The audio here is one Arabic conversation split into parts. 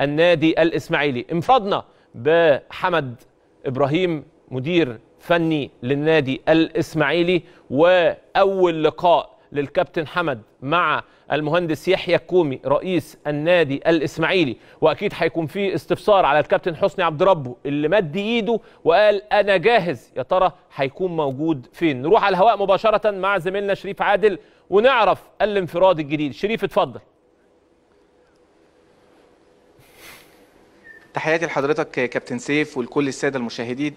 النادي الاسماعيلي انفضنا بحمد ابراهيم مدير فني للنادي الاسماعيلي واول لقاء للكابتن حمد مع المهندس يحيى الكومي رئيس النادي الاسماعيلي واكيد هيكون في استفسار على الكابتن حسني عبد ربه اللي مد ايده وقال انا جاهز يا ترى هيكون موجود فين نروح على الهواء مباشره مع زميلنا شريف عادل ونعرف الانفراد الجديد شريف اتفضل تحياتي لحضرتك كابتن سيف ولكل الساده المشاهدين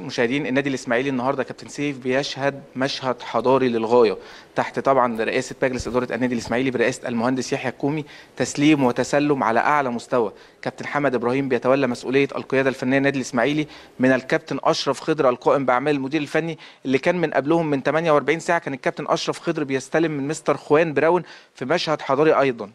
مشاهدين النادي الاسماعيلي النهارده كابتن سيف بيشهد مشهد حضاري للغايه تحت طبعا رئاسه مجلس اداره النادي الاسماعيلي برئاسه المهندس يحيى الكومي تسليم وتسلم على اعلى مستوى كابتن حمد ابراهيم بيتولى مسؤوليه القياده الفنيه للنادي الاسماعيلي من الكابتن اشرف خضر القائم باعمال المدير الفني اللي كان من قبلهم من 48 ساعه كان الكابتن اشرف خضر بيستلم من مستر خوان براون في مشهد حضاري ايضا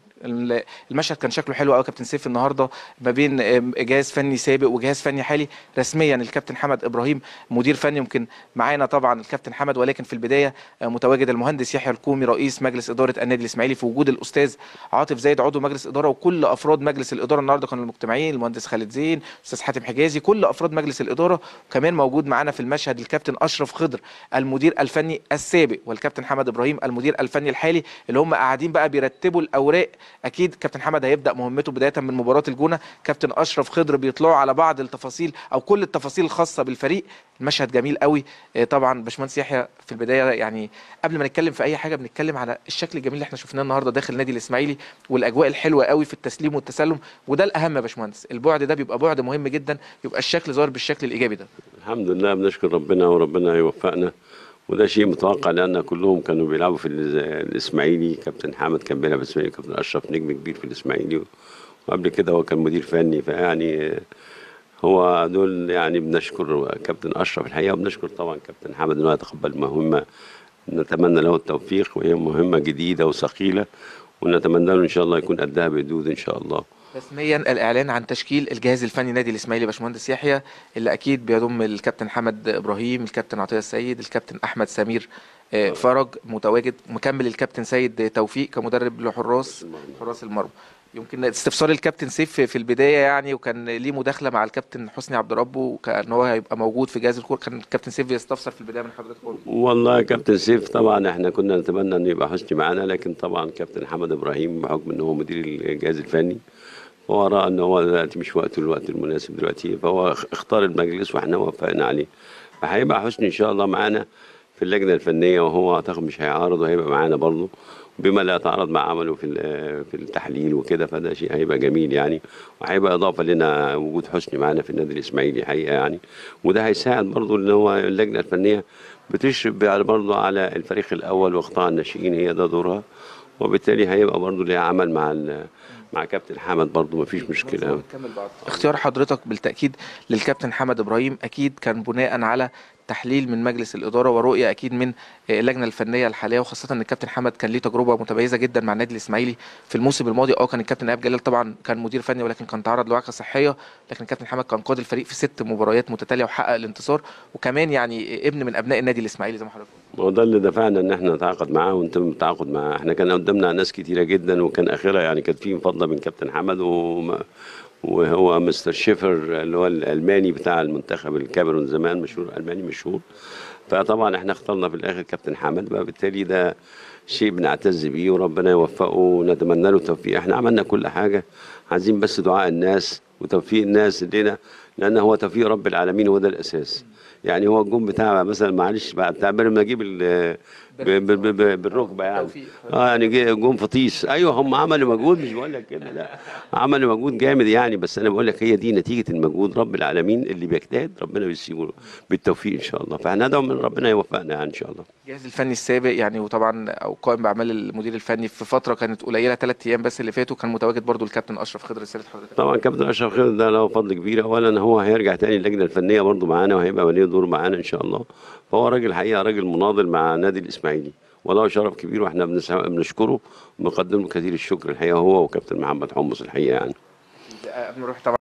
المشهد كان شكله حلو قوي كابتن سيف النهارده ما بين جهاز فني سابق وجهاز فني حالي رسميا الكابتن حمد ابراهيم مدير فني يمكن معانا طبعا الكابتن حمد ولكن في البدايه آه، متواجد المهندس يحيى الكومي رئيس مجلس اداره النادي الاسماعيلي في وجود الاستاذ عاطف زايد عضو مجلس اداره وكل افراد مجلس الاداره النهارده كانوا مجتمعين المهندس خالد زين استاذ حاتم حجازي كل افراد مجلس الاداره وكمان موجود معانا في المشهد الكابتن اشرف خضر المدير الفني السابق والكابتن حمد ابراهيم المدير الفني الحالي اللي هم قاعدين بقى بيرتبوا الاوراق اكيد كابتن حمد هيبدا مهمته بدايه من مباراه الجونه كابتن اشرف خضر بيطلعوا على بعض التفاصيل او كل التفاصيل الخاصه بالفريق المشهد جميل قوي آه، طبعا باشمهندس يحيى في البدايه يعني قبل ما نتكلم في اي حاجه بنتكلم على الشكل الجميل اللي احنا شفناه النهارده داخل نادي الاسماعيلي والاجواء الحلوه قوي في التسليم والتسلم وده الاهم يا باشمهندس البعد ده بيبقى بعد مهم جدا يبقى الشكل ظاهر بالشكل الايجابي ده الحمد لله بنشكر ربنا وربنا يوفقنا وده شيء متوقع لان كلهم كانوا بيلعبوا في الاسماعيلي كابتن حامد كان بيلعب في الاسماعيلي كابتن اشرف نجم كبير في الاسماعيلي وقبل كده هو كان مدير فني فيعني هو دول يعني بنشكر كابتن اشرف الحقيقه وبنشكر طبعا كابتن حامد انه يتقبل المهمه نتمنى له التوفيق وهي مهمه جديده وثقيله ونتمنى له ان شاء الله يكون قدها بجدود ان شاء الله رسميا الاعلان عن تشكيل الجهاز الفني نادي الاسماعيلي باشمهندس يحيى اللي اكيد بيضم الكابتن حمد ابراهيم الكابتن عطيه السيد الكابتن احمد سمير آه، آه. فرج متواجد مكمل الكابتن سيد توفيق كمدرب لحراس حراس المرمى يمكن استفسار الكابتن سيف في البدايه يعني وكان ليه مداخله مع الكابتن حسني عبد ربه وكان هو هيبقى موجود في جهاز الكوره كان الكابتن سيف بيستفسر في البدايه من حضرتك والله يا كابتن سيف طبعا احنا كنا نتمنى انه يبقى حسني معانا لكن طبعا كابتن حمد ابراهيم بحكم ان هو مدير الجهاز الفني هو راى ان هو دلوقتي مش وقته الوقت المناسب دلوقتي فهو اختار المجلس واحنا وافقنا عليه فهيبقى حسني ان شاء الله معانا في اللجنه الفنيه وهو اعتقد مش هيعارض وهيبقى معانا برضه بما لا يتعارض مع عمله في في التحليل وكده فده شيء هيبقى جميل يعني وهيبقى اضافه لنا وجود حسني معانا في النادي الاسماعيلي حقيقه يعني وده هيساعد برضه ان هو اللجنه الفنيه بتشرف يعني برضه على الفريق الاول وقطاع الناشئين هي ده دورها وبالتالي هيبقى برضه ليها عمل مع مع كابتن حمد برضه مفيش مشكله اختيار حضرتك بالتاكيد للكابتن حمد ابراهيم اكيد كان بناء على تحليل من مجلس الاداره ورؤيه اكيد من آه، اللجنه الفنيه الحاليه وخاصه ان الكابتن حمد كان ليه تجربه متميزه جدا مع النادي الاسماعيلي في الموسم الماضي اه كان الكابتن ايهاب جلال طبعا كان مدير فني ولكن كان تعرض لوعكه صحيه لكن الكابتن حمد كان قاد الفريق في ست مباريات متتاليه وحقق الانتصار وكمان يعني ابن من ابناء النادي الاسماعيلي زي ما حضرتك وده اللي دفعنا ان احنا نتعاقد معاه ونتم التعاقد معاه احنا كان قدامنا ناس كتيره جدا وكان اخرها يعني كانت في مفضله من كابتن حمد وهو مستر شيفر اللي هو الالماني بتاع المنتخب الكاميرون زمان مشهور الماني مشهور فطبعا احنا اخترنا في الاخر كابتن حمد فبالتالي ده شيء بنعتز بيه وربنا يوفقه ونتمنى له التوفيق احنا عملنا كل حاجه عايزين بس دعاء الناس وتوفيق الناس لنا لأنه هو توفيق رب العالمين هو ده الأساس يعني هو الجون بتاع مثلا معلش بقى بتاع ما اجيب بالركبه يعني اه يعني جون فطيس ايوه هم عملوا مجهود مش بقول لك كده لا عملوا مجهود جامد يعني بس انا بقول لك هي دي نتيجه المجهود رب العالمين اللي بيجتهد ربنا بيسيبه بالتوفيق ان شاء الله فاحنا ندعو من ربنا يوفقنا يعني ان شاء الله الجهاز الفني السابق يعني وطبعا او قائم باعمال المدير الفني في فتره كانت قليله ثلاث ايام بس اللي فاتوا كان متواجد برضو الكابتن اشرف خضر سيره حضرتك طبعا كابتن اشرف خضر ده له فضل كبير اولا هو هو هيرجع تاني اللجنه الفنيه برضه معانا وهيبقى ليه دور معانا ان شاء الله فهو راجل حقيقه راجل مناضل مع نادي الاسماعيلي وله شرف كبير واحنا بنشكره ونقدم له كثير الشكر الحقيقه هو وكابتن محمد حمص الحقيقه يعني.